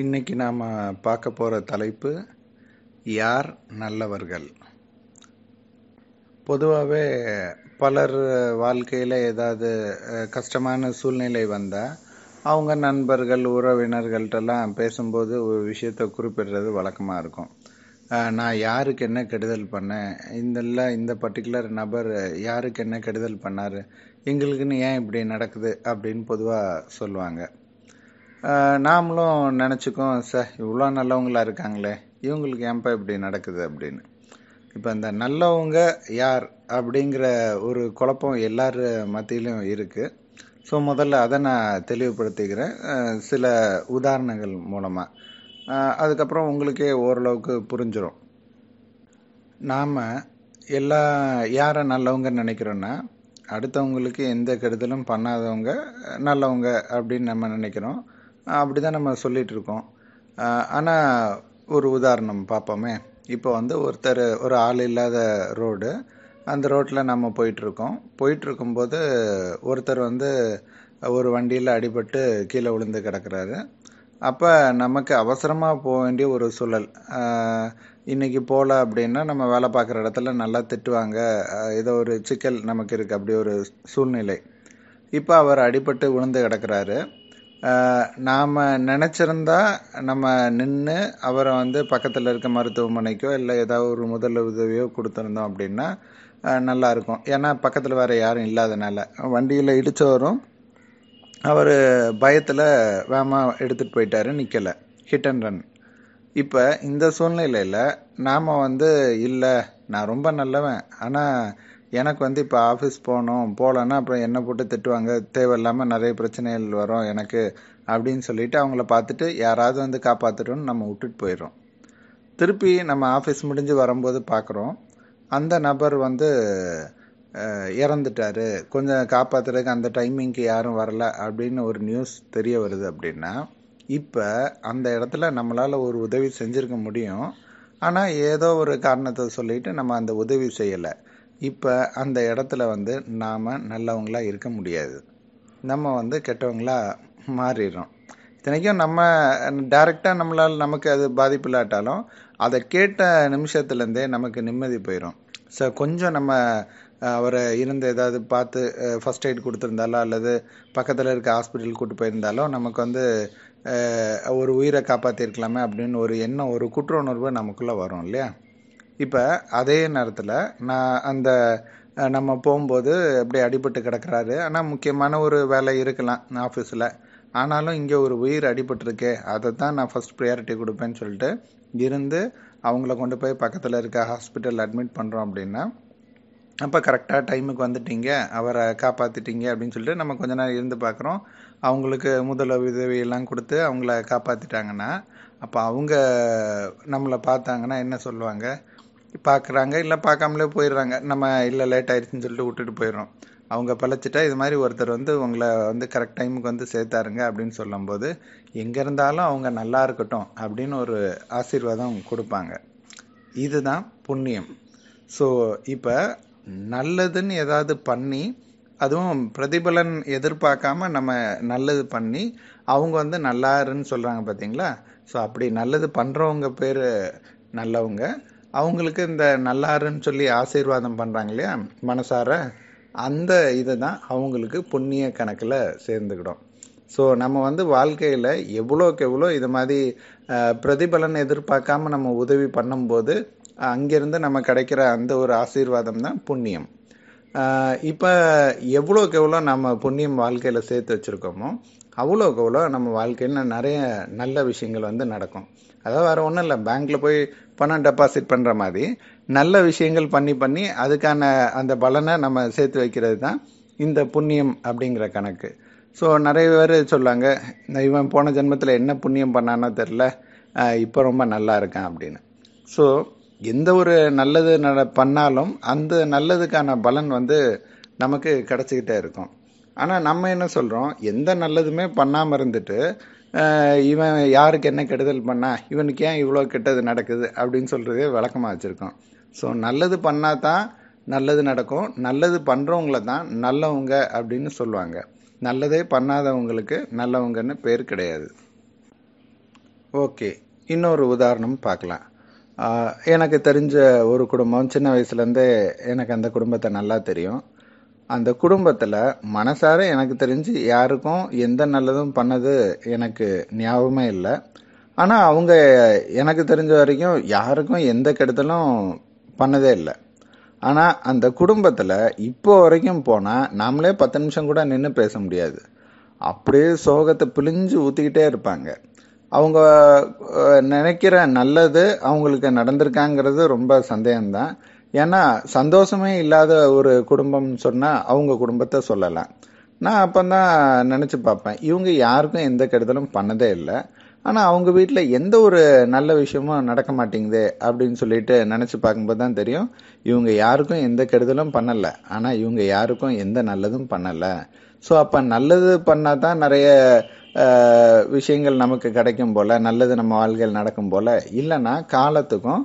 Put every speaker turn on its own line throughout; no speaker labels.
இன்னைக்கு நாம் பார்க்க போகிற தலைப்பு யார் நல்லவர்கள் பொதுவாகவே பலர் வாழ்க்கையில் ஏதாவது கஷ்டமான சூழ்நிலை வந்தால் அவங்க நண்பர்கள் உறவினர்கள்ட்டெல்லாம் பேசும்போது ஒரு விஷயத்தை குறிப்பிடுறது வழக்கமாக இருக்கும் நான் யாருக்கு என்ன கெடுதல் பண்ணேன் இந்தெல்லாம் இந்த பர்டிகுலர் நபர் யாருக்கு என்ன கெடுதல் பண்ணார் எங்களுக்குன்னு ஏன் இப்படி நடக்குது அப்படின்னு பொதுவாக சொல்லுவாங்க நாமளும் நினச்சிக்கோம் சார் இவ்வளோ நல்லவங்களாக இருக்காங்களே இவங்களுக்கு ஏன்பா இப்படி நடக்குது அப்படின்னு இப்போ இந்த நல்லவங்க யார் அப்படிங்கிற ஒரு குழப்பம் எல்லார் மத்தியிலும் இருக்குது ஸோ முதல்ல அதை நான் தெளிவுபடுத்திக்கிறேன் சில உதாரணங்கள் மூலமாக அதுக்கப்புறம் உங்களுக்கே ஓரளவுக்கு புரிஞ்சிடும் நாம் எல்லா யாரை நல்லவங்க நினைக்கிறோன்னா அடுத்தவங்களுக்கு எந்த கெடுதலும் பண்ணாதவங்க நல்லவங்க அப்படின்னு நம்ம நினைக்கிறோம் அப்படி தான் நம்ம இருக்கோம் ஆனால் ஒரு உதாரணம் பார்ப்போமே இப்போ வந்து ஒருத்தர் ஒரு ஆள் இல்லாத ரோடு அந்த ரோட்டில் நம்ம போயிட்டுருக்கோம் போயிட்டுருக்கும்போது ஒருத்தர் வந்து ஒரு வண்டியில் அடிபட்டு கீழே விழுந்து கிடக்கிறாரு அப்போ நமக்கு அவசரமாக போக வேண்டிய ஒரு சூழல் இன்றைக்கி போகல அப்படின்னா நம்ம வேலை பார்க்குற இடத்துல நல்லா திட்டுவாங்க ஏதோ ஒரு சிக்கல் நமக்கு இருக்குது அப்படி ஒரு சூழ்நிலை இப்போ அவர் அடிபட்டு விழுந்து கிடக்கிறாரு நாம் நினச்சிருந்தா நம்ம நின்று அவரை வந்து பக்கத்தில் இருக்க மருத்துவமனைக்கோ இல்லை ஏதாவது ஒரு முதல் உதவியோ கொடுத்துருந்தோம் அப்படின்னா நல்லாயிருக்கும் ஏன்னா பக்கத்தில் வேறு யாரும் இல்லாதனால வண்டியில் இடித்தவரும் வரும் அவர் பயத்தில் வேமா எடுத்துகிட்டு போயிட்டாரு நிற்கலை ஹிட் அண்ட் ரன் இப்போ இந்த சூழ்நிலையில் நாம் வந்து இல்லை நான் ரொம்ப நல்லவன் ஆனால் எனக்கு வந்து இப்போ ஆஃபீஸ் போகணும் போகலன்னா அப்புறம் என்னை போட்டு திட்டுவாங்க தேவையில்லாமல் நிறைய பிரச்சனைகள் வரும் எனக்கு அப்படின்னு சொல்லிட்டு அவங்கள பார்த்துட்டு யாராவது வந்து காப்பாற்றுட்டோன்னு நம்ம விட்டுட்டு போயிடும் திருப்பி நம்ம ஆஃபீஸ் முடிஞ்சு வரும்போது பார்க்குறோம் அந்த நபர் வந்து இறந்துட்டாரு கொஞ்சம் காப்பாற்றுறதுக்கு அந்த டைமிங்க்கு யாரும் வரல அப்படின்னு ஒரு நியூஸ் தெரிய வருது அப்படின்னா இப்போ அந்த இடத்துல நம்மளால் ஒரு உதவி செஞ்சுருக்க முடியும் ஆனால் ஏதோ ஒரு காரணத்தை சொல்லிட்டு நம்ம அந்த உதவி செய்யலை இப்போ அந்த இடத்துல வந்து நாம் நல்லவங்களாக இருக்க முடியாது நம்ம வந்து கெட்டவங்களாக மாறிடுறோம் இத்தனைக்கும் நம்ம டைரெக்டாக நம்மளால் நமக்கு அது பாதிப்பு இல்லாட்டாலும் அதை கேட்ட நிமிஷத்துலேருந்தே நமக்கு நிம்மதி போயிடும் ஸோ கொஞ்சம் நம்ம அவரை இருந்து ஏதாவது பார்த்து ஃபஸ்ட் எய்ட் கொடுத்துருந்தாலோ அல்லது பக்கத்தில் இருக்க ஹாஸ்பிட்டல் கூட்டு போயிருந்தாலோ நமக்கு வந்து ஒரு உயிரை காப்பாற்றிருக்கலாமே அப்படின்னு ஒரு எண்ணம் ஒரு குற்ற உணர்வு நமக்குள்ளே வரும் இல்லையா இப்போ அதே நேரத்தில் நான் அந்த நம்ம போகும்போது அப்படியே அடிபட்டு கிடக்கிறாரு ஆனால் முக்கியமான ஒரு வேலை இருக்கலாம் ஆஃபீஸில் ஆனாலும் இங்கே ஒரு உயிர் அடிபட்டுருக்கு அதை தான் நான் ஃபஸ்ட் ப்ரியாரிட்டி கொடுப்பேன்னு சொல்லிட்டு இருந்து அவங்கள கொண்டு போய் பக்கத்தில் இருக்க ஹாஸ்பிட்டல் அட்மிட் பண்ணுறோம் அப்படின்னா அப்போ கரெக்டாக டைமுக்கு வந்துட்டீங்க அவரை காப்பாற்றிட்டீங்க அப்படின்னு சொல்லிட்டு நம்ம கொஞ்ச நேரம் இருந்து பார்க்குறோம் அவங்களுக்கு முதல் உதவியெல்லாம் கொடுத்து அவங்கள காப்பாற்றிட்டாங்கன்னா அப்போ அவங்க நம்மளை பார்த்தாங்கன்னா என்ன சொல்லுவாங்க பார்க்குறாங்க இல்லை பார்க்காமலே போயிடுறாங்க நம்ம இல்லை லேட் ஆயிடுச்சுன்னு சொல்லிட்டு விட்டுட்டு போயிடுறோம் அவங்க பழச்சிட்டா இது மாதிரி ஒருத்தர் வந்து உங்களை வந்து கரெக்ட் டைமுக்கு வந்து சேர்த்தாருங்க அப்படின்னு சொல்லும்போது எங்கே இருந்தாலும் அவங்க நல்லா இருக்கட்டும் அப்படின்னு ஒரு ஆசீர்வாதம் கொடுப்பாங்க இதுதான் புண்ணியம் ஸோ இப்போ நல்லதுன்னு ஏதாவது பண்ணி அதுவும் பிரதிபலன் எதிர்பார்க்காம நம்ம நல்லது பண்ணி அவங்க வந்து நல்லாருன்னு சொல்கிறாங்க பார்த்தீங்களா ஸோ அப்படி நல்லது பண்ணுறவங்க பேர் நல்லவங்க அவங்களுக்கு இந்த நல்லாருன்னு சொல்லி ஆசீர்வாதம் பண்ணுறாங்க இல்லையா மனசார அந்த இதை தான் அவங்களுக்கு புண்ணிய கணக்கில் சேர்ந்துக்கிடும் ஸோ நம்ம வந்து வாழ்க்கையில் எவ்வளோக்கு எவ்வளோ இது மாதிரி பிரதிபலன் எதிர்பார்க்காம நம்ம உதவி பண்ணும்போது அங்கேருந்து நம்ம கிடைக்கிற அந்த ஒரு ஆசீர்வாதம் தான் புண்ணியம் இப்போ எவ்வளோக்கு எவ்வளோ நம்ம புண்ணியம் வாழ்க்கையில் சேர்த்து வச்சுருக்கோமோ அவ்வளோக்கு எவ்வளோ நம்ம வாழ்க்கையில் நிறைய நல்ல விஷயங்கள் வந்து நடக்கும் அதாவது வேறு ஒன்றும் இல்லை பேங்க்கில் போய் பணம் டெபாசிட் பண்ணுற மாதிரி நல்ல விஷயங்கள் பண்ணி பண்ணி அதுக்கான அந்த பலனை நம்ம சேர்த்து வைக்கிறது தான் இந்த புண்ணியம் அப்படிங்கிற கணக்கு ஸோ நிறைய பேர் சொல்லுவாங்க இவன் போன ஜென்மத்தில் என்ன புண்ணியம் பண்ணானோ தெரில இப்போ ரொம்ப நல்லா இருக்கான் அப்படின்னு ஸோ எந்த ஒரு நல்லது நட பண்ணாலும் அந்த நல்லதுக்கான பலன் வந்து நமக்கு கிடச்சிக்கிட்டே இருக்கும் ஆனால் நம்ம என்ன சொல்கிறோம் எந்த நல்லதுமே பண்ணாமல் இருந்துட்டு இவன் யாருக்கு என்ன கெடுதல் பண்ணா இவனுக்கு ஏன் இவ்வளோ கெட்டது நடக்குது அப்படின்னு சொல்கிறதே விளக்கமாக வச்சுருக்கோம் ஸோ நல்லது பண்ணால் தான் நல்லது நடக்கும் நல்லது பண்ணுறவங்கள தான் நல்லவங்க அப்படின்னு சொல்லுவாங்க நல்லதே பண்ணாதவங்களுக்கு நல்லவங்கன்னு பேர் கிடையாது ஓகே இன்னொரு உதாரணம் பார்க்கலாம் எனக்கு தெரிஞ்ச ஒரு குடும்பம் சின்ன வயசுலேருந்தே எனக்கு அந்த குடும்பத்தை நல்லா தெரியும் அந்த குடும்பத்தில் மனசார எனக்கு தெரிஞ்சு யாருக்கும் எந்த நல்லதும் பண்ணது எனக்கு ஞாபகமே இல்லை ஆனால் அவங்க எனக்கு தெரிஞ்ச வரைக்கும் யாருக்கும் எந்த கெடுதலும் பண்ணதே இல்லை ஆனால் அந்த குடும்பத்தில் இப்போ வரைக்கும் போனால் நாமளே பத்து நிமிஷம் கூட நின்று பேச முடியாது அப்படியே சோகத்தை பிழிஞ்சு ஊற்றிக்கிட்டே இருப்பாங்க அவங்க நினைக்கிற நல்லது அவங்களுக்கு நடந்திருக்காங்கிறது ரொம்ப சந்தேகம்தான் ஏன்னா சந்தோஷமே இல்லாத ஒரு குடும்பம்னு சொன்னால் அவங்க குடும்பத்தை சொல்லலாம் நான் அப்போ தான் நினச்சி பார்ப்பேன் இவங்க யாருக்கும் எந்த கெடுதலும் பண்ணதே இல்லை ஆனால் அவங்க வீட்டில் எந்த ஒரு நல்ல விஷயமும் நடக்க மாட்டேங்குது அப்படின்னு சொல்லிட்டு நினச்சி பார்க்கும்போது தான் தெரியும் இவங்க யாருக்கும் எந்த கெடுதலும் பண்ணலை ஆனால் இவங்க யாருக்கும் எந்த நல்லதும் பண்ணலை ஸோ அப்போ நல்லது பண்ணால் தான் நிறைய விஷயங்கள் நமக்கு கிடைக்கும் போல் நல்லது நம்ம வாழ்க்கையில் நடக்கும் போல் இல்லைன்னா காலத்துக்கும்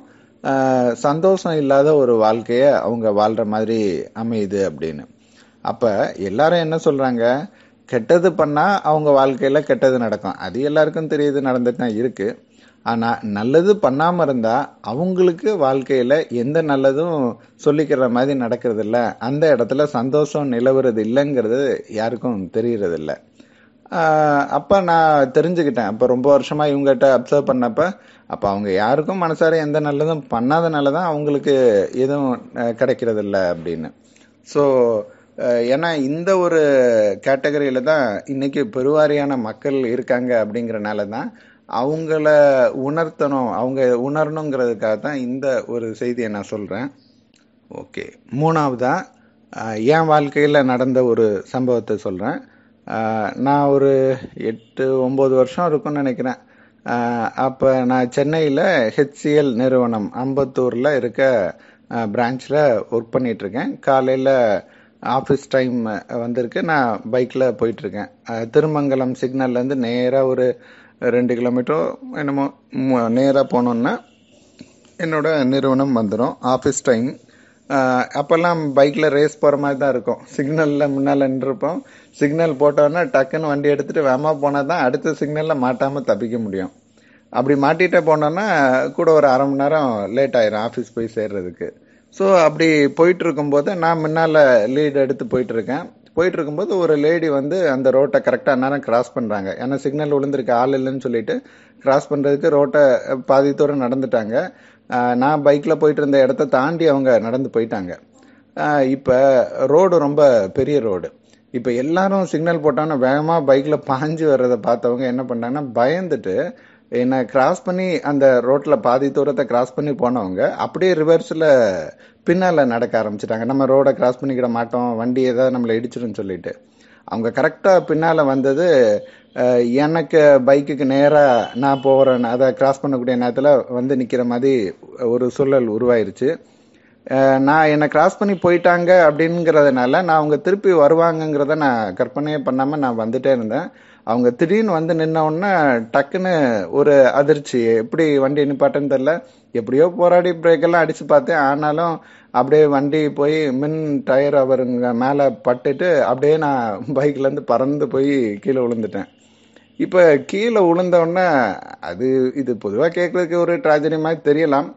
சந்தோஷம் இல்லாத ஒரு வாழ்க்கையை அவங்க வாழ்கிற மாதிரி அமையுது அப்படின்னு அப்போ எல்லாரும் என்ன சொல்கிறாங்க கெட்டது பண்ணால் அவங்க வாழ்க்கையில் கெட்டது நடக்கும் அது எல்லாருக்கும் தெரியுது நடந்துட்டு தான் இருக்குது ஆனால் நல்லது பண்ணாமல் இருந்தால் அவங்களுக்கு வாழ்க்கையில் எந்த நல்லதும் சொல்லிக்கிற மாதிரி நடக்கிறது இல்லை அந்த இடத்துல சந்தோஷம் நிலவுறது இல்லைங்கிறது யாருக்கும் தெரிகிறதில்ல அப்போ நான் தெரிஞ்சுக்கிட்டேன் அப்போ ரொம்ப வருஷமாக இவங்ககிட்ட அப்சர்வ் பண்ணப்போ அப்போ அவங்க யாருக்கும் மனசார எந்த நல்லதும் பண்ணாதனால தான் அவங்களுக்கு எதுவும் கிடைக்கிறதில்ல அப்படின்னு ஸோ ஏன்னா இந்த ஒரு கேட்டகரியில் தான் இன்றைக்கி பெருவாரியான மக்கள் இருக்காங்க அப்படிங்கிறனால தான் அவங்கள உணர்த்தணும் அவங்க உணரணுங்கிறதுக்காக தான் இந்த ஒரு செய்தியை நான் சொல்கிறேன் ஓகே மூணாவதாக என் வாழ்க்கையில் நடந்த ஒரு சம்பவத்தை சொல்கிறேன் நான் ஒரு எட்டு ஒம்பது வருஷம் இருக்கும்னு நினைக்கிறேன் அப்போ நான் சென்னையில் ஹெச்சிஎல் நிறுவனம் அம்பத்தூரில் இருக்க பிரான்ச்சில் ஒர்க் பண்ணிகிட்ருக்கேன் காலையில் ஆஃபீஸ் டைம் வந்திருக்கு நான் பைக்கில் போயிட்டுருக்கேன் திருமங்கலம் சிக்னல்லேருந்து நேராக ஒரு ரெண்டு கிலோமீட்டரோ என்னமோ நேராக போனோன்னா என்னோட நிறுவனம் வந்துடும் ஆஃபீஸ் டைம் அப்போல்லாம் பைக்கில் ரேஸ் போகிற மாதிரி தான் இருக்கும் சிக்னலில் முன்னால் நின்றுருப்போம் சிக்னல் போட்டோன்னா டக்குன்னு வண்டி எடுத்துகிட்டு வேமாக போனால் தான் அடுத்த சிக்னலில் மாட்டாமல் தப்பிக்க முடியும் அப்படி மாட்டிகிட்டே போனோன்னா கூட ஒரு அரை மணி நேரம் லேட் ஆயிரும் ஆஃபீஸ் போய் சேர்றதுக்கு ஸோ அப்படி போயிட்டு இருக்கும்போது நான் முன்னால் லீடு எடுத்து போயிட்டுருக்கேன் போயிட்டு இருக்கும்போது ஒரு லேடி வந்து அந்த ரோட்டை கரெக்டாக நேரம் கிராஸ் பண்ணுறாங்க ஏன்னா சிக்னல் விழுந்திருக்கு ஆள் இல்லைன்னு சொல்லிட்டு கிராஸ் பண்ணுறதுக்கு ரோட்டை பாதி தூரம் நடந்துட்டாங்க நான் பைக்கில் போயிட்டு இருந்த இடத்த தாண்டி அவங்க நடந்து போயிட்டாங்க இப்போ ரோடு ரொம்ப பெரிய ரோடு இப்போ எல்லாரும் சிக்னல் போட்டாங்கன்னா வேகமாக பைக்கில் பாஞ்சு வர்றதை பார்த்தவங்க என்ன பண்ணாங்கன்னா பயந்துட்டு என்னை கிராஸ் பண்ணி அந்த ரோட்டில் பாதி தூரத்தை கிராஸ் பண்ணி போனவங்க அப்படியே ரிவர்ஸில் பின்னால் நடக்க ஆரம்பிச்சிட்டாங்க நம்ம ரோடை கிராஸ் பண்ணிக்கிட மாட்டோம் வண்டி ஏதாவது நம்மளை இடிச்சிடும் சொல்லிட்டு அவங்க கரெக்டாக பின்னால் வந்தது எனக்கு பைக்குக்கு நேராக நான் போகிறேன் அதை கிராஸ் பண்ணக்கூடிய நேரத்தில் வந்து நிற்கிற மாதிரி ஒரு சூழல் உருவாயிருச்சு நான் என்னை கிராஸ் பண்ணி போயிட்டாங்க அப்படிங்கிறதுனால நான் அவங்க திருப்பி வருவாங்கங்கிறத நான் கற்பனையே பண்ணாமல் நான் வந்துட்டே இருந்தேன் அவங்க திடீர்னு வந்து நின்னவுடனே டக்குன்னு ஒரு அதிர்ச்சி எப்படி வண்டி நிப்பாட்டேன்னு தெரில எப்படியோ போராடி பிரேக்கெல்லாம் அடித்து பார்த்தேன் ஆனாலும் அப்படியே வண்டி போய் மின் டயர் அவருங்க மேலே பட்டுட்டு அப்படியே நான் பைக்லேருந்து பறந்து போய் கீழே விழுந்துட்டேன் இப்போ கீழே விழுந்தவுடனே அது இது பொதுவாக கேட்குறதுக்கு ஒரு ட்ராஜடி மாதிரி தெரியலாம்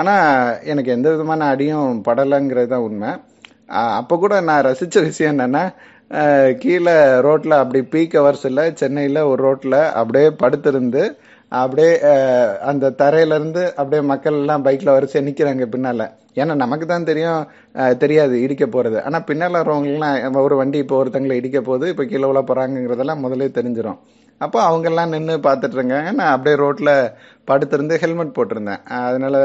ஆனால் எனக்கு எந்த விதமான அடியும் படலைங்கிறது தான் உண்மை அப்போ கூட நான் ரசித்த விஷயம் என்னென்னா கீழே ரோட்டில் அப்படி பீக் ஹவர்ஸ் இல்லை சென்னையில் ஒரு ரோட்டில் அப்படியே படுத்திருந்து அப்படியே அந்த தரையிலேருந்து அப்படியே மக்கள் எல்லாம் பைக்கில் வரிசை நிற்கிறாங்க பின்னால் ஏன்னா நமக்கு தான் தெரியும் தெரியாது இடிக்க போகிறது ஆனால் பின்னால் வரவங்களாம் ஒரு வண்டி இப்போ ஒருத்தங்களை இடிக்க போகுது இப்போ கீழே உள்ள போகிறாங்கிறதெல்லாம் முதலே தெரிஞ்சிடும் அப்போ அவங்கெல்லாம் நின்று பார்த்துட்ருங்க நான் அப்படியே ரோட்டில் படுத்திருந்து ஹெல்மெட் போட்டிருந்தேன் அதனால்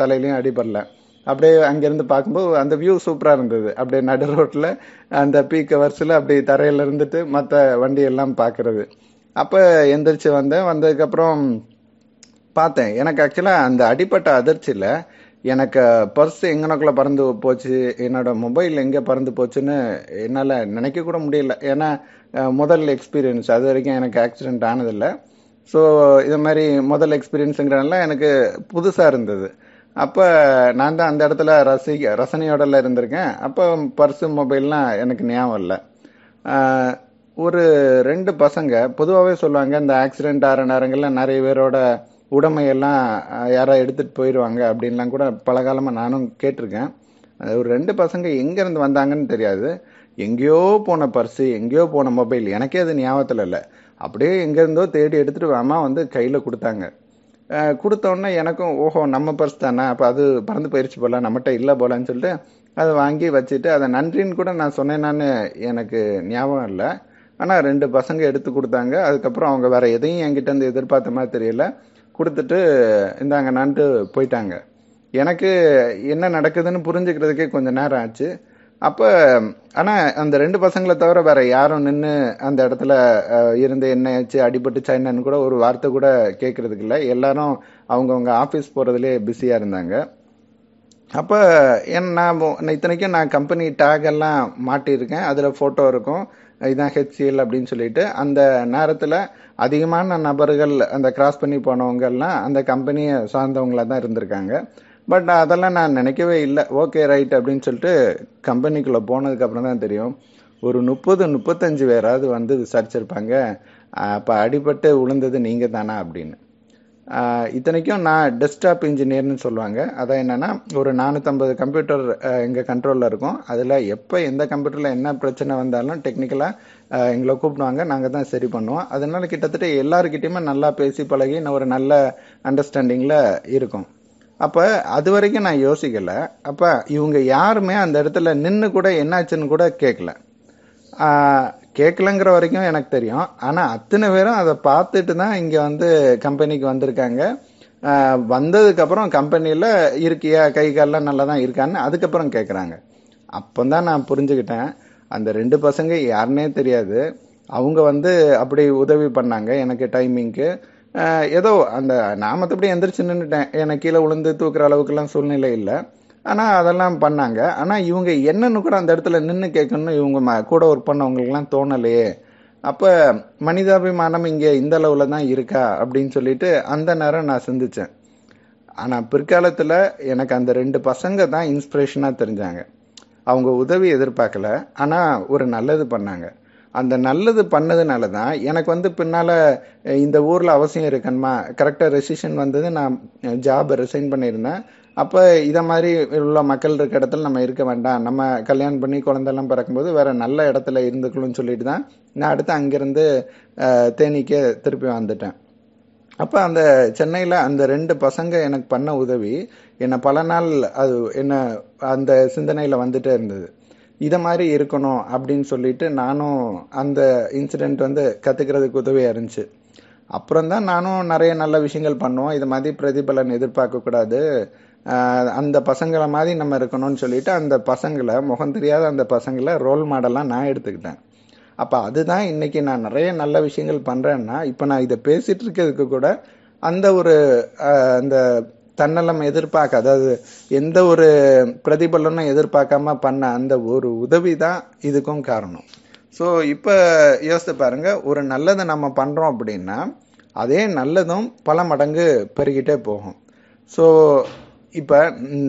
தலையிலையும் அடிபடல அப்படியே அங்கேருந்து பார்க்கும்போது அந்த வியூ சூப்பராக இருந்தது அப்படியே நடு ரோட்டில் அந்த பீக்கவர்ஸில் கவர்ஸில் அப்படி தரையில் இருந்துட்டு மற்ற வண்டியெல்லாம் பார்க்குறது அப்போ எந்திரிச்சு வந்தேன் வந்ததுக்கப்புறம் பார்த்தேன் எனக்கு ஆக்சுவலாக அந்த அடிப்பட்ட அதிர்ச்சியில் எனக்கு பர்ஸ் எங்கனக்குள்ளே பறந்து போச்சு என்னோட மொபைல் எங்கே பறந்து போச்சுன்னு என்னால் நினைக்க கூட முடியல ஏன்னா முதல் எக்ஸ்பீரியன்ஸ் அது வரைக்கும் எனக்கு ஆக்சிடெண்ட் ஆனதில்லை ஸோ இது மாதிரி முதல் எக்ஸ்பீரியன்ஸுங்கிறனால எனக்கு புதுசாக இருந்தது அப்போ நான் தான் அந்த இடத்துல ரசி ரசனையோடல இருந்திருக்கேன் அப்போ பர்ஸு மொபைல்லாம் எனக்கு ஞாபகம் இல்லை ஒரு ரெண்டு பசங்க பொதுவாகவே சொல்லுவாங்க இந்த ஆக்சிடென்ட் ஆகிற நேரங்களில் நிறைய பேரோட உடமையெல்லாம் யாராவது எடுத்துகிட்டு போயிடுவாங்க அப்படின்லாம் கூட பல காலமாக நானும் கேட்டிருக்கேன் ஒரு ரெண்டு பசங்க எங்கேருந்து வந்தாங்கன்னு தெரியாது எங்கேயோ போன பர்ஸு எங்கேயோ போன மொபைல் எனக்கே அது ஞாபகத்தில் இல்லை அப்படியே எங்கேருந்தோ தேடி எடுத்துகிட்டு வாமா வந்து கையில் கொடுத்தாங்க கொடுத்தோன்னே எனக்கும் ஓஹோ நம்ம பர்ஸ் தானே அப்போ அது பறந்து போயிடுச்சு போகலாம் நம்மகிட்ட இல்லை போகலான்னு சொல்லிட்டு அதை வாங்கி வச்சுட்டு அதை நன்றின்னு கூட நான் சொன்னேன்னு எனக்கு ஞாபகம் இல்லை ஆனால் ரெண்டு பசங்க எடுத்து கொடுத்தாங்க அதுக்கப்புறம் அவங்க வேற எதையும் என்கிட்ட இருந்து எதிர்பார்த்த மாதிரி தெரியல கொடுத்துட்டு இந்தாங்க நான்ட்டு போயிட்டாங்க எனக்கு என்ன நடக்குதுன்னு புரிஞ்சுக்கிறதுக்கே கொஞ்சம் நேரம் ஆச்சு அப்போ ஆனால் அந்த ரெண்டு பசங்களை தவிர வேற யாரும் நின்று அந்த இடத்துல இருந்து என்ன ஆச்சு அடிபட்டுச்சா என்னன்னு கூட ஒரு வார்த்தை கூட கேட்கறதுக்கு இல்லை எல்லாரும் அவங்கவுங்க ஆஃபீஸ் போகிறதுலே பிஸியாக இருந்தாங்க அப்போ என் நான் இத்தனைக்கும் நான் கம்பெனி எல்லாம் மாட்டியிருக்கேன் அதில் ஃபோட்டோ இருக்கும் இதுதான் ஹெச்சிஎல் அப்படின்னு சொல்லிட்டு அந்த நேரத்தில் அதிகமான நபர்கள் அந்த கிராஸ் பண்ணி போனவங்கெல்லாம் அந்த கம்பெனியை சார்ந்தவங்களாக தான் இருந்திருக்காங்க பட் அதெல்லாம் நான் நினைக்கவே இல்லை ஓகே ரைட் அப்படின்னு சொல்லிட்டு கம்பெனிக்குள்ளே போனதுக்கப்புறம் தான் தெரியும் ஒரு முப்பது முப்பத்தஞ்சு பேராவது வந்து விசாரிச்சிருப்பாங்க அப்போ அடிபட்டு விழுந்தது நீங்கள் தானா அப்படின்னு இத்தனைக்கும் நான் டெஸ்க்டாப் இன்ஜினியர்னு சொல்லுவாங்க அதான் என்னென்னா ஒரு நானூற்றம்பது கம்ப்யூட்டர் எங்கள் கண்ட்ரோலில் இருக்கும் அதில் எப்போ எந்த கம்ப்யூட்டரில் என்ன பிரச்சனை வந்தாலும் டெக்னிக்கலாக எங்களை கூப்பிடுவாங்க நாங்கள் தான் சரி பண்ணுவோம் அதனால் கிட்டத்தட்ட எல்லாருக்கிட்டையுமே நல்லா பேசி பழகி நான் ஒரு நல்ல அண்டர்ஸ்டாண்டிங்கில் இருக்கும் அப்போ அது வரைக்கும் நான் யோசிக்கலை அப்போ இவங்க யாருமே அந்த இடத்துல நின்று கூட என்னாச்சுன்னு கூட கேட்கல கேட்கலங்கிற வரைக்கும் எனக்கு தெரியும் ஆனால் அத்தனை பேரும் அதை பார்த்துட்டு தான் இங்கே வந்து கம்பெனிக்கு வந்திருக்காங்க வந்ததுக்கப்புறம் கம்பெனியில் இருக்கியா கை கால்லாம் நல்லா தான் இருக்கான்னு அதுக்கப்புறம் கேட்குறாங்க அப்போ தான் நான் புரிஞ்சுக்கிட்டேன் அந்த ரெண்டு பசங்க யாருன்னே தெரியாது அவங்க வந்து அப்படி உதவி பண்ணாங்க எனக்கு டைமிங்க்கு ஏதோ அந்த நான் மற்றபடி எந்திரிச்சு நின்றுட்டேன் என்னை கீழே விழுந்து தூக்குற அளவுக்குலாம் சூழ்நிலை இல்லை ஆனால் அதெல்லாம் பண்ணாங்க ஆனால் இவங்க என்னன்னு கூட அந்த இடத்துல நின்று கேட்கணும்னு இவங்க கூட ஒர்க் பண்ணவங்களுக்குலாம் தோணலையே அப்போ மனிதாபிமானம் இங்கே இந்த அளவில் தான் இருக்கா அப்படின்னு சொல்லிட்டு அந்த நேரம் நான் சிந்தித்தேன் ஆனால் பிற்காலத்தில் எனக்கு அந்த ரெண்டு பசங்க தான் இன்ஸ்பிரேஷனாக தெரிஞ்சாங்க அவங்க உதவி எதிர்பார்க்கல ஆனால் ஒரு நல்லது பண்ணாங்க அந்த நல்லது பண்ணதுனால தான் எனக்கு வந்து பின்னால் இந்த ஊரில் அவசியம் இருக்கணுமா கரெக்டாக ரெசிஷன் வந்தது நான் ஜாப் ரிசைன் பண்ணியிருந்தேன் அப்போ இதை மாதிரி உள்ள மக்கள் இருக்க இடத்துல நம்ம இருக்க வேண்டாம் நம்ம கல்யாணம் பண்ணி குழந்தைலாம் பிறக்கும்போது வேற நல்ல இடத்துல இருந்துக்கணும்னு சொல்லிட்டு தான் நான் அடுத்து அங்கேருந்து தேனிக்கே திருப்பி வந்துட்டேன் அப்போ அந்த சென்னையில் அந்த ரெண்டு பசங்க எனக்கு பண்ண உதவி என்னை பல நாள் அது என்ன அந்த சிந்தனையில் வந்துட்டே இருந்தது இதை மாதிரி இருக்கணும் அப்படின்னு சொல்லிட்டு நானும் அந்த இன்சிடெண்ட் வந்து கற்றுக்கிறதுக்கு உதவியாக இருந்துச்சு அப்புறம் தான் நானும் நிறைய நல்ல விஷயங்கள் பண்ணுவோம் இது மாதிரி பிரதிபலன் எதிர்பார்க்கக்கூடாது அந்த பசங்களை மாதிரி நம்ம இருக்கணும்னு சொல்லிட்டு அந்த பசங்களை முகம் தெரியாத அந்த பசங்களை ரோல் மாடலாக நான் எடுத்துக்கிட்டேன் அப்போ அதுதான் இன்றைக்கி நான் நிறைய நல்ல விஷயங்கள் பண்ணுறேன்னா இப்போ நான் இதை பேசிகிட்டு இருக்கிறதுக்கு கூட அந்த ஒரு அந்த தன்னலம் எதிர்பார்க்க அதாவது எந்த ஒரு பிரதிபலனும் எதிர்பார்க்காம பண்ண அந்த ஒரு உதவி தான் இதுக்கும் காரணம் ஸோ இப்போ யோசித்து பாருங்கள் ஒரு நல்லதை நம்ம பண்ணுறோம் அப்படின்னா அதே நல்லதும் பல மடங்கு பெருகிட்டே போகும் ஸோ இப்போ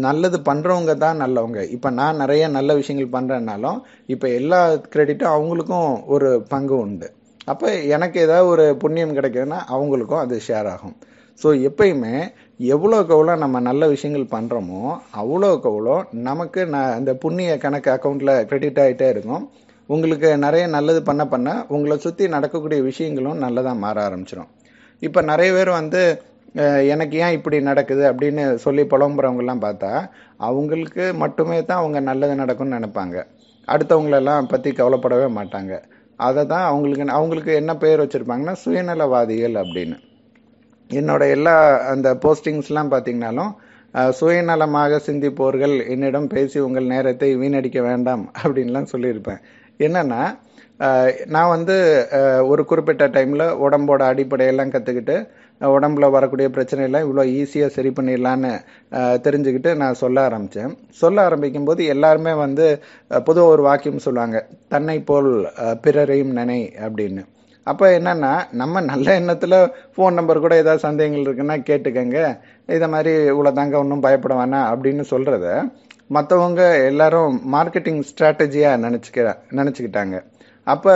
நல்லது பண்ணுறவங்க தான் நல்லவங்க இப்போ நான் நிறைய நல்ல விஷயங்கள் பண்ணுறேன்னாலும் இப்போ எல்லா கிரெடிட்டும் அவங்களுக்கும் ஒரு பங்கு உண்டு அப்போ எனக்கு ஏதாவது ஒரு புண்ணியம் கிடைக்குதுன்னா அவங்களுக்கும் அது ஷேர் ஆகும் ஸோ எப்பயுமே எவ்வளோக்கு எவ்வளோ நம்ம நல்ல விஷயங்கள் பண்ணுறோமோ அவ்வளோக்கு அவ்வளோ நமக்கு நான் அந்த புண்ணிய கணக்கு அக்கௌண்ட்டில் கிரெடிட் ஆகிட்டே இருக்கும் உங்களுக்கு நிறைய நல்லது பண்ண பண்ண உங்களை சுற்றி நடக்கக்கூடிய விஷயங்களும் நல்லதாக மாற ஆரம்பிச்சிடும் இப்போ நிறைய பேர் வந்து எனக்கு ஏன் இப்படி நடக்குது அப்படின்னு சொல்லி புலம்புறவங்கெல்லாம் பார்த்தா அவங்களுக்கு மட்டுமே தான் அவங்க நல்லது நடக்கும்னு நினைப்பாங்க அடுத்தவங்களெல்லாம் பற்றி கவலைப்படவே மாட்டாங்க அதை தான் அவங்களுக்கு அவங்களுக்கு என்ன பெயர் வச்சுருப்பாங்கன்னா சுயநலவாதிகள் அப்படின்னு என்னோட எல்லா அந்த போஸ்டிங்ஸ்லாம் பார்த்திங்கனாலும் சுயநலமாக சிந்திப்போர்கள் என்னிடம் பேசி உங்கள் நேரத்தை வீணடிக்க வேண்டாம் அப்படின்லாம் சொல்லியிருப்பேன் என்னென்னா நான் வந்து ஒரு குறிப்பிட்ட டைமில் உடம்போட அடிப்படையெல்லாம் கற்றுக்கிட்டு உடம்புல வரக்கூடிய பிரச்சனையெல்லாம் இவ்வளோ ஈஸியாக சரி பண்ணிடலான்னு தெரிஞ்சுக்கிட்டு நான் சொல்ல ஆரம்பித்தேன் சொல்ல ஆரம்பிக்கும் போது எல்லாருமே வந்து பொதுவாக ஒரு வாக்கியம் சொல்லுவாங்க தன்னை போல் பிறரையும் நினை அப்படின்னு அப்போ என்னென்னா நம்ம நல்ல எண்ணத்தில் ஃபோன் நம்பர் கூட ஏதாவது சந்தேகங்கள் இருக்குன்னா கேட்டுக்கங்க இதை மாதிரி இவ்வளோ தாங்க ஒன்றும் பயப்பட வேணாம் அப்படின்னு சொல்கிறத மற்றவங்க எல்லாரும் மார்க்கெட்டிங் ஸ்ட்ராட்டஜியாக நினச்சிக்கிற நினச்சிக்கிட்டாங்க அப்போ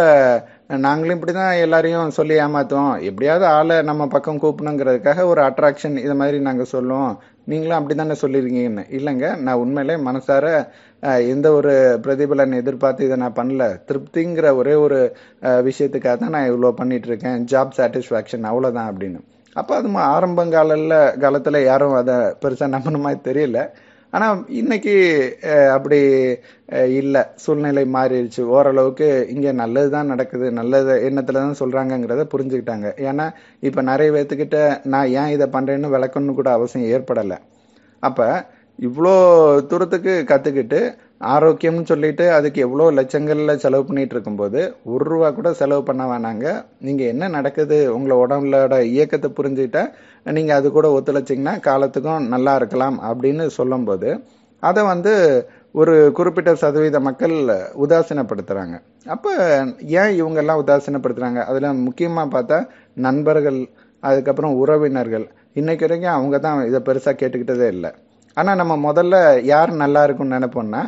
நாங்களும் இப்படி தான் எல்லாரையும் சொல்லி ஏமாத்துவோம் எப்படியாவது ஆளை நம்ம பக்கம் கூப்பிடணுங்கிறதுக்காக ஒரு அட்ராக்ஷன் இதை மாதிரி நாங்கள் சொல்லுவோம் நீங்களும் அப்படி தானே சொல்லியிருக்கீங்கன்னு இல்லைங்க நான் உண்மையிலே மனசார எந்த ஒரு பிரதிபலன் எதிர்பார்த்து இதை நான் பண்ணல திருப்திங்கிற ஒரே ஒரு விஷயத்துக்காக தான் நான் இவ்வளோ பண்ணிகிட்ருக்கேன் ஜாப் சாட்டிஸ்ஃபேக்ஷன் அவ்வளோதான் அப்படின்னு அப்போ அது ஆரம்ப காலில் காலத்தில் யாரும் அதை பெருசாக நம்பணுமா தெரியல ஆனால் இன்னைக்கு அப்படி இல்லை சூழ்நிலை மாறிடுச்சு ஓரளவுக்கு இங்கே நல்லது தான் நடக்குது நல்லது எண்ணத்தில் தான் சொல்கிறாங்கங்கிறத புரிஞ்சுக்கிட்டாங்க ஏன்னா இப்போ நிறைய பேர்த்துக்கிட்ட நான் ஏன் இதை பண்ணுறேன்னு விளக்கணும்னு கூட அவசியம் ஏற்படலை அப்போ இவ்வளோ தூரத்துக்கு கற்றுக்கிட்டு ஆரோக்கியம்னு சொல்லிட்டு அதுக்கு எவ்வளோ லட்சங்களில் செலவு பண்ணிட்டு இருக்கும்போது ஒரு ரூபா கூட செலவு பண்ண வேணாங்க நீங்கள் என்ன நடக்குது உங்களை உடம்புலோட இயக்கத்தை புரிஞ்சுக்கிட்டா நீங்கள் அது கூட ஒத்துழைச்சிங்கன்னா காலத்துக்கும் நல்லா இருக்கலாம் அப்படின்னு சொல்லும்போது அதை வந்து ஒரு குறிப்பிட்ட சதவீத மக்கள் உதாசீனப்படுத்துகிறாங்க அப்போ ஏன் இவங்கெல்லாம் உதாசீனப்படுத்துகிறாங்க அதில் முக்கியமாக பார்த்தா நண்பர்கள் அதுக்கப்புறம் உறவினர்கள் இன்றைக்கு வரைக்கும் அவங்க தான் இதை பெருசாக கேட்டுக்கிட்டதே இல்லை ஆனால் நம்ம முதல்ல யார் நல்லா இருக்கும்னு நினைப்போம்னா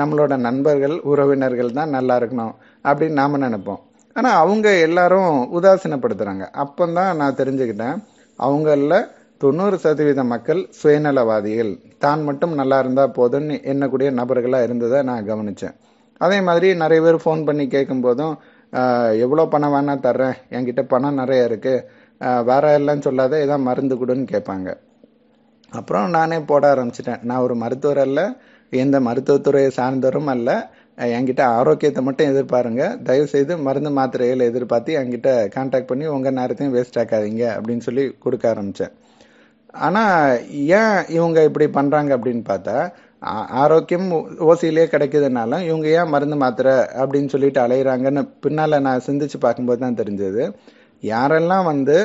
நம்மளோட நண்பர்கள் உறவினர்கள் தான் நல்லா இருக்கணும் அப்படின்னு நாம் நினைப்போம் ஆனால் அவங்க எல்லாரும் உதாசீனப்படுத்துகிறாங்க அப்போ தான் நான் தெரிஞ்சுக்கிட்டேன் அவங்களில் தொண்ணூறு சதவீத மக்கள் சுயநலவாதிகள் தான் மட்டும் நல்லா இருந்தால் போதும்னு எண்ணக்கூடிய நபர்களாக இருந்ததை நான் கவனித்தேன் அதே மாதிரி நிறைய பேர் ஃபோன் பண்ணி கேட்கும்போதும் எவ்வளோ பணம் வேணால் தர்றேன் என்கிட்ட பணம் நிறைய இருக்குது வேற எல்லாம் சொல்லாத ஏதாவது மருந்து கொடுன்னு கேட்பாங்க அப்புறம் நானே போட ஆரம்பிச்சிட்டேன் நான் ஒரு மருத்துவர் அல்ல எந்த மருத்துவத்துறையை சார்ந்தவரும் அல்ல என்கிட்ட ஆரோக்கியத்தை மட்டும் எதிர்பாருங்க தயவுசெய்து மருந்து மாத்திரைகள் எதிர்பார்த்து என்கிட்ட கான்டாக்ட் பண்ணி உங்கள் நேரத்தையும் வேஸ்ட் ஆக்காதீங்க அப்படின்னு சொல்லி கொடுக்க ஆரம்பித்தேன் ஆனால் ஏன் இவங்க இப்படி பண்ணுறாங்க அப்படின்னு பார்த்தா ஆரோக்கியம் ஓசியிலே கிடைக்கிறதுனால இவங்க ஏன் மருந்து மாத்திரை அப்படின்னு சொல்லிட்டு அலையிறாங்கன்னு பின்னால் நான் சிந்திச்சு பார்க்கும்போது தான் தெரிஞ்சது யாரெல்லாம் வந்து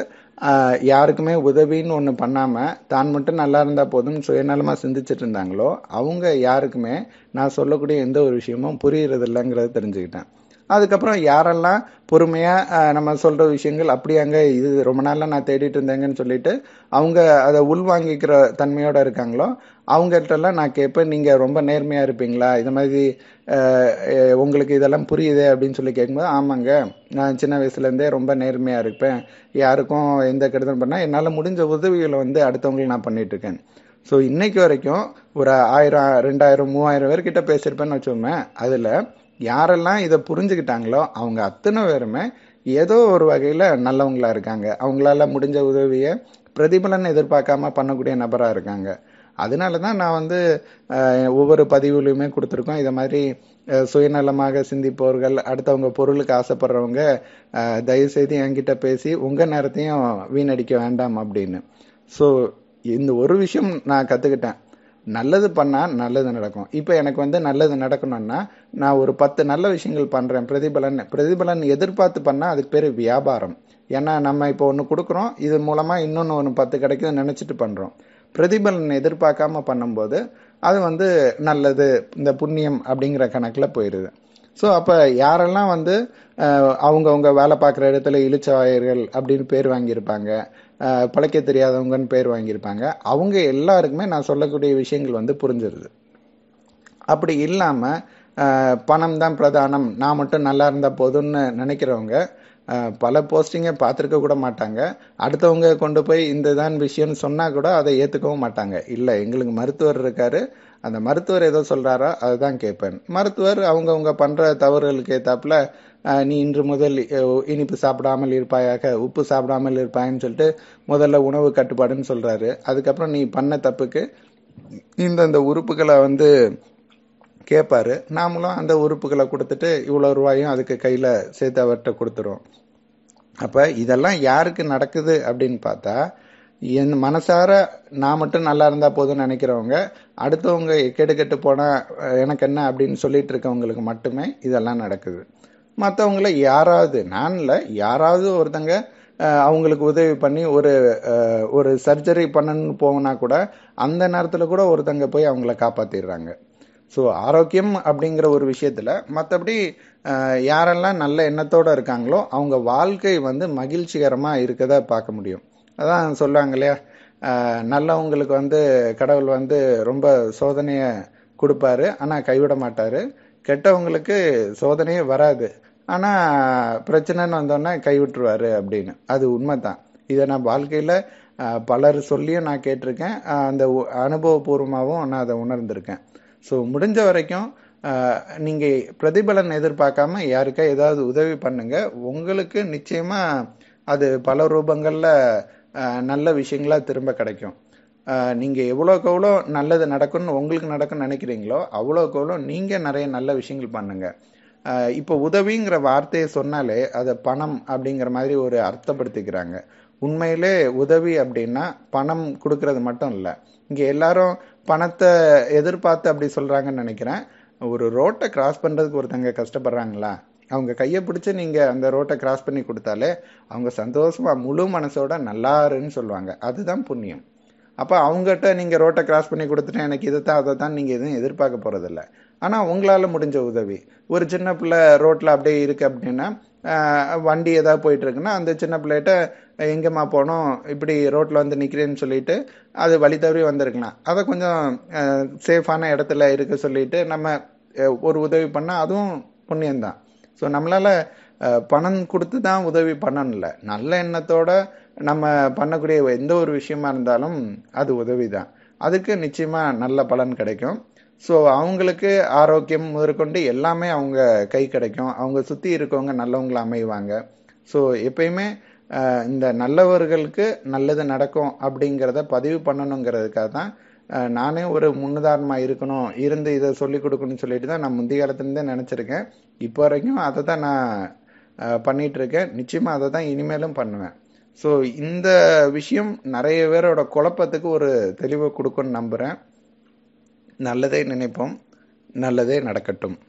யாருக்குமே உதவின்னு ஒன்று பண்ணாமல் தான் மட்டும் நல்லா இருந்தால் போதும் சுயநலமாக சிந்திச்சுட்டு இருந்தாங்களோ அவங்க யாருக்குமே நான் சொல்லக்கூடிய எந்த ஒரு விஷயமும் புரியறதில்லைங்கிறத தெரிஞ்சுக்கிட்டேன் அதுக்கப்புறம் யாரெல்லாம் பொறுமையாக நம்ம சொல்கிற விஷயங்கள் அப்படி அங்கே இது ரொம்ப நாளாக நான் தேடிட்டு இருந்தேங்கன்னு சொல்லிட்டு அவங்க அதை உள்வாங்கிக்கிற தன்மையோடு இருக்காங்களோ அவங்கள்ட்டெல்லாம் நான் கேட்பேன் நீங்கள் ரொம்ப நேர்மையாக இருப்பீங்களா இது மாதிரி உங்களுக்கு இதெல்லாம் புரியுது அப்படின்னு சொல்லி கேட்கும்போது ஆமாங்க நான் சின்ன வயசுலேருந்தே ரொம்ப நேர்மையாக இருப்பேன் யாருக்கும் எந்த கெடுதலும் பண்ணால் என்னால் முடிஞ்ச உதவிகளை வந்து அடுத்தவங்களுக்கு நான் பண்ணிகிட்ருக்கேன் ஸோ இன்னைக்கு வரைக்கும் ஒரு ஆயிரம் ரெண்டாயிரம் மூவாயிரம் பேர்கிட்ட பேசியிருப்பேன்னு வச்சுக்கோங்க அதில் யாரெல்லாம் இதை புரிஞ்சுக்கிட்டாங்களோ அவங்க அத்தனை பேருமே ஏதோ ஒரு வகையில் நல்லவங்களா இருக்காங்க அவங்களால முடிஞ்ச உதவியை பிரதிபலன் எதிர்பார்க்காம பண்ணக்கூடிய நபராக இருக்காங்க அதனால தான் நான் வந்து ஒவ்வொரு பதிவுலையுமே கொடுத்துருக்கோம் இதை மாதிரி சுயநலமாக சிந்திப்பவர்கள் அடுத்தவங்க பொருளுக்கு ஆசைப்படுறவங்க தயவுசெய்து என்கிட்ட பேசி உங்கள் நேரத்தையும் வீணடிக்க வேண்டாம் அப்படின்னு ஸோ இந்த ஒரு விஷயம் நான் கற்றுக்கிட்டேன் நல்லது பண்ணால் நல்லது நடக்கும் இப்போ எனக்கு வந்து நல்லது நடக்கணும்னா நான் ஒரு பத்து நல்ல விஷயங்கள் பண்ணுறேன் பிரதிபலன் பிரதிபலன் எதிர்பார்த்து பண்ணால் அதுக்கு பேர் வியாபாரம் ஏன்னா நம்ம இப்போ ஒன்று கொடுக்குறோம் இது மூலமாக இன்னொன்று ஒன்று பத்து கிடைக்குதுன்னு நினச்சிட்டு பண்ணுறோம் பிரதிபலன் எதிர்பார்க்காம பண்ணும்போது அது வந்து நல்லது இந்த புண்ணியம் அப்படிங்கிற கணக்கில் போயிடுது ஸோ அப்போ யாரெல்லாம் வந்து அவங்கவுங்க வேலை பார்க்குற இடத்துல இழிச்சவாயர்கள் அப்படின்னு பேர் வாங்கியிருப்பாங்க பழைக்க தெரியாதவங்கன்னு பேர் வாங்கியிருப்பாங்க அவங்க எல்லாருக்குமே நான் சொல்லக்கூடிய விஷயங்கள் வந்து புரிஞ்சிருது அப்படி இல்லாமல் பணம் தான் பிரதானம் நான் மட்டும் நல்லா இருந்தால் போதும்னு நினைக்கிறவங்க பல போஸ்டிங்கை பார்த்துருக்க கூட மாட்டாங்க அடுத்தவங்க கொண்டு போய் இந்த தான் விஷயம்னு சொன்னால் கூட அதை ஏற்றுக்கவும் மாட்டாங்க இல்லை எங்களுக்கு மருத்துவர் இருக்காரு அந்த மருத்துவர் ஏதோ சொல்கிறாரோ அதுதான் கேட்பேன் மருத்துவர் அவங்கவுங்க பண்ணுற தவறுகளுக்கு ஏற்றாப்புல நீ இன்று முதல் இனிப்பு சாப்பிடாமல் இருப்பாயாக உப்பு சாப்பிடாமல் இருப்பாயின்னு சொல்லிட்டு முதல்ல உணவு கட்டுப்பாடுன்னு சொல்கிறாரு அதுக்கப்புறம் நீ பண்ண தப்புக்கு இந்தந்த உறுப்புகளை வந்து கேட்பாரு நாமளும் அந்த உறுப்புகளை கொடுத்துட்டு இவ்வளோ ரூபாயும் அதுக்கு கையில் சேர்த்து அவர்கிட்ட கொடுத்துரும் அப்போ இதெல்லாம் யாருக்கு நடக்குது அப்படின்னு பார்த்தா என் மனசார நான் மட்டும் நல்லா இருந்தா போதும்னு நினைக்கிறவங்க அடுத்தவங்க கெட்டு கெட்டு போனா எனக்கு என்ன அப்படின்னு சொல்லிட்டு இருக்கவங்களுக்கு மட்டுமே இதெல்லாம் நடக்குது மற்றவங்கள யாராவது நான்ல யாராவது ஒருத்தங்க அவங்களுக்கு உதவி பண்ணி ஒரு ஒரு சர்ஜரி பண்ணணும்னு போனா கூட அந்த நேரத்தில் கூட ஒருத்தங்க போய் அவங்கள காப்பாத்திடுறாங்க ஸோ ஆரோக்கியம் அப்படிங்கிற ஒரு விஷயத்தில் மற்றபடி யாரெல்லாம் நல்ல எண்ணத்தோடு இருக்காங்களோ அவங்க வாழ்க்கை வந்து மகிழ்ச்சிகரமாக இருக்கதை பார்க்க முடியும் அதான் சொல்லுவாங்க இல்லையா நல்லவங்களுக்கு வந்து கடவுள் வந்து ரொம்ப சோதனையை கொடுப்பாரு ஆனால் கைவிட மாட்டார் கெட்டவங்களுக்கு சோதனையே வராது ஆனால் பிரச்சனைன்னு வந்தோன்னே கைவிட்டுருவாரு அப்படின்னு அது உண்மை தான் இதை நான் வாழ்க்கையில் பலர் சொல்லியும் நான் கேட்டிருக்கேன் அந்த அனுபவபூர்வமாகவும் நான் அதை உணர்ந்திருக்கேன் ஸோ முடிஞ்ச வரைக்கும் நீங்கள் பிரதிபலன் எதிர்பார்க்காம யாருக்கா ஏதாவது உதவி பண்ணுங்க உங்களுக்கு நிச்சயமாக அது பல ரூபங்களில் நல்ல விஷயங்களாக திரும்ப கிடைக்கும் நீங்கள் எவ்வளோக்கு எவ்வளோ நல்லது நடக்கும்னு உங்களுக்கு நடக்கும்னு நினைக்கிறீங்களோ அவ்வளோக்கு எவ்வளோ நீங்கள் நிறைய நல்ல விஷயங்கள் பண்ணுங்கள் இப்போ உதவிங்கிற வார்த்தையை சொன்னாலே அதை பணம் அப்படிங்கிற மாதிரி ஒரு அர்த்தப்படுத்திக்கிறாங்க உண்மையிலே உதவி அப்படின்னா பணம் கொடுக்கறது மட்டும் இல்லை இங்கே எல்லாரும் பணத்தை எதிர்பார்த்து அப்படி சொல்கிறாங்கன்னு நினைக்கிறேன் ஒரு ரோட்டை கிராஸ் பண்ணுறதுக்கு ஒருத்தங்க கஷ்டப்படுறாங்களா அவங்க கையை பிடிச்சி நீங்கள் அந்த ரோட்டை கிராஸ் பண்ணி கொடுத்தாலே அவங்க சந்தோஷமாக முழு மனசோட நல்லாருன்னு சொல்லுவாங்க அதுதான் புண்ணியம் அப்போ அவங்ககிட்ட நீங்கள் ரோட்டை கிராஸ் பண்ணி கொடுத்துட்டேன் எனக்கு இதை தான் அதை தான் நீங்கள் எதுவும் எதிர்பார்க்க போகிறதில்ல ஆனால் உங்களால் முடிஞ்ச உதவி ஒரு சின்ன பிள்ளை ரோட்டில் அப்படியே இருக்குது அப்படின்னா வண்டி ஏதாவது போயிட்டுருக்குன்னா அந்த சின்ன பிள்ளைகிட்ட எங்கேம்மா போனோம் இப்படி ரோட்டில் வந்து நிற்கிறேன்னு சொல்லிட்டு அது வழி தவறி வந்திருக்கலாம் அதை கொஞ்சம் சேஃபான இடத்துல இருக்க சொல்லிட்டு நம்ம ஒரு உதவி பண்ணால் அதுவும் புண்ணியம்தான் ஸோ நம்மளால் பணம் கொடுத்து தான் உதவி பண்ணணும்ல நல்ல எண்ணத்தோட நம்ம பண்ணக்கூடிய எந்த ஒரு விஷயமா இருந்தாலும் அது உதவி தான் அதுக்கு நிச்சயமாக நல்ல பலன் கிடைக்கும் ஸோ அவங்களுக்கு ஆரோக்கியம் முதற்கொண்டு எல்லாமே அவங்க கை கிடைக்கும் அவங்க சுற்றி இருக்கவங்க நல்லவங்களை அமைவாங்க ஸோ எப்பயுமே இந்த நல்லவர்களுக்கு நல்லது நடக்கும் அப்படிங்கிறத பதிவு பண்ணணுங்கிறதுக்காக தான் நானே ஒரு முன்னுதாரணமாக இருக்கணும் இருந்து இதை சொல்லிக் கொடுக்கணும்னு சொல்லிட்டு தான் நான் முந்தைய காலத்துலேருந்தே நினச்சிருக்கேன் இப்போ வரைக்கும் அதை தான் நான் பண்ணிகிட்டு இருக்கேன் நிச்சயமாக அதை தான் இனிமேலும் பண்ணுவேன் ஸோ இந்த விஷயம் நிறைய பேரோட குழப்பத்துக்கு ஒரு தெளிவை கொடுக்கணும்னு நம்புகிறேன் நல்லதே நினைப்போம் நல்லதே நடக்கட்டும்